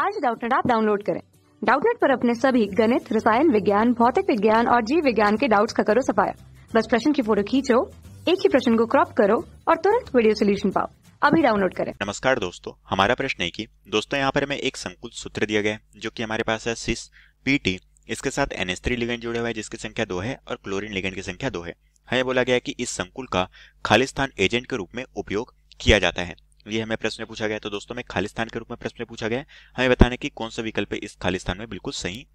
आज डाउटनेट आप डाउनलोड करें डाउटनेट पर अपने सभी गणित रसायन विज्ञान भौतिक विज्ञान और जीव विज्ञान के डाउट्स का करो सफाया बस प्रश्न की फोटो खींचो एक ही प्रश्न को क्रॉप करो और तुरंत वीडियो सोल्यूशन पाओ अभी डाउनलोड करें नमस्कार दोस्तों हमारा प्रश्न है कि दोस्तों यहाँ पर हमें एक संकुल सूत्र दिया गया जो कि हमारे पास है सिस पीटी इसके साथ एनएस थ्री लिगेंड जुड़े हुए हैं जिसकी संख्या दो है और क्लोरीन लिगेंड की संख्या दो है हमें बोला गया कि इस संकुल का खालिस्तान एजेंट के रूप में उपयोग किया जाता है ये हमें प्रश्न में पूछा गया तो दोस्तों में खालिस्तान के रूप में प्रश्न में पूछा गया हमें बताने की कौन सा विकल्प इस खालिस्तान में बिल्कुल सही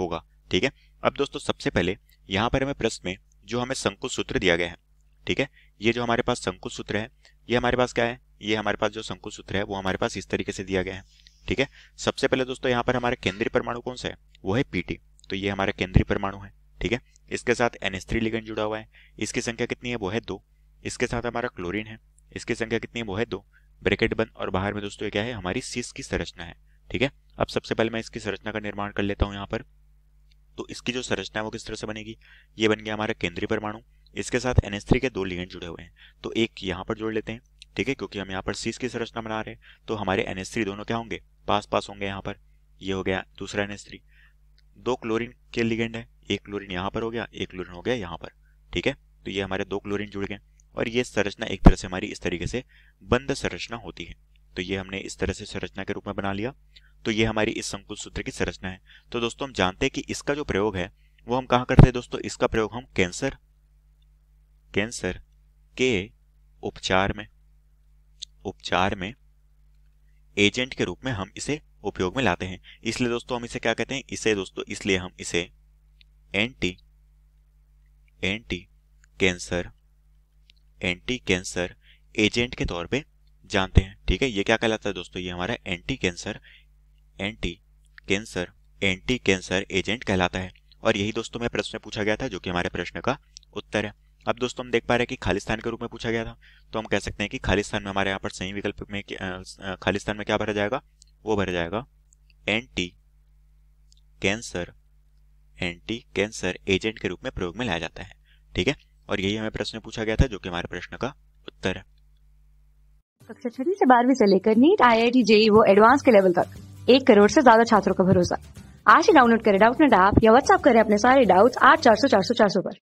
होगा ठीक है अब दोस्तों सबसे पहले यहाँ पर हमें प्रश्न में जो हमें संकु सूत्र दिया गया है ठीक है ये जो हमारे पास संकु सूत्र है ये हमारे पास क्या है ये हमारे पास जो संकु सूत्र है वो हमारे पास इस तरीके से दिया गया है ठीक है सबसे पहले दोस्तों यहाँ पर हमारे केंद्रीय परमाणु कौन सा है वो है पीटी तो ये हमारे केंद्रीय परमाणु है ठीक है इसके साथ एन एस थ्री जुड़ा हुआ है इसकी संख्या कितनी है वो है दो इसके साथ हमारा क्लोरिन है इसकी संख्या कितनी है वो है दो ब्रैकेट बंद और बाहर में दोस्तों क्या है हमारी सिस की संरचना है ठीक है अब सबसे पहले मैं इसकी संरचना का निर्माण कर लेता हूँ यहाँ पर तो इसकी जो संरचना है वो किस तरह से बनेगी ये बन गया हमारा केंद्रीय परमाणु इसके साथ एन के दो लिगेंड जुड़े हुए हैं तो एक यहाँ पर जोड़ लेते हैं ठीक है क्योंकि हम यहाँ पर सीस की संरचना बना रहे हैं तो हमारे एन दोनों क्या होंगे पास पास होंगे यहाँ पर ये हो गया दूसरा एन दो क्लोरीन के लिगेंड है एक क्लोरीन यहाँ पर हो गया एक क्लोरीन हो गया यहाँ पर ठीक है तो ये हमारे दो क्लोरीन जुड़ गए और ये संरचना एक तरह से हमारी इस तरीके से बंद संरचना होती है तो ये हमने इस तरह से संरचना के रूप में बना लिया तो ये हमारी इस संकुल सूत्र की संरचना है तो दोस्तों हम जानते हैं कि इसका जो प्रयोग है वो हम कहा करते हैं दोस्तों इसका प्रयोग हम कैंसर कैंसर के उपचार में उपचार में एजेंट के रूप में हम इसे उपयोग में लाते हैं इसलिए दोस्तों हम इसे क्या कहते हैं इसे दोस्तों इसलिए हम इसे anti anti cancer anti cancer agent के तौर पे जानते हैं ठीक है ये क्या कहलाता है दोस्तों ये हमारा anti cancer anti cancer anti cancer agent कहलाता है और यही दोस्तों में प्रश्न पूछा गया था जो कि हमारे प्रश्न का उत्तर है अब दोस्तों हम देख पा रहे हैं कि खालिस्तान के रूप में पूछा गया था तो हम कह सकते हैं कि खालिस्तान में हमारे यहाँ पर सही विकल्प में खालिस्तान में क्या भरा जाएगा वो भरा जाएगा anti cancer anti cancer agent के रूप में प्रयोग में लाया जाता है ठीक है और यही हमें प्रश्न पूछा गया था जो कि हमारे प्रश्न का उत्तर है कक्षा छठी से बारहवीं से लेकर NEET I I T JEE वो एडवांस के लेवल तक एक करोड़ से ज्यादा छात्रों का भरोसा आज ही डाउनलोड करें डाउट नेट ऐप या व्हाट्सअप करें अपने सारे डाउट्स आठ चार सौ चार सौ चार सौ पर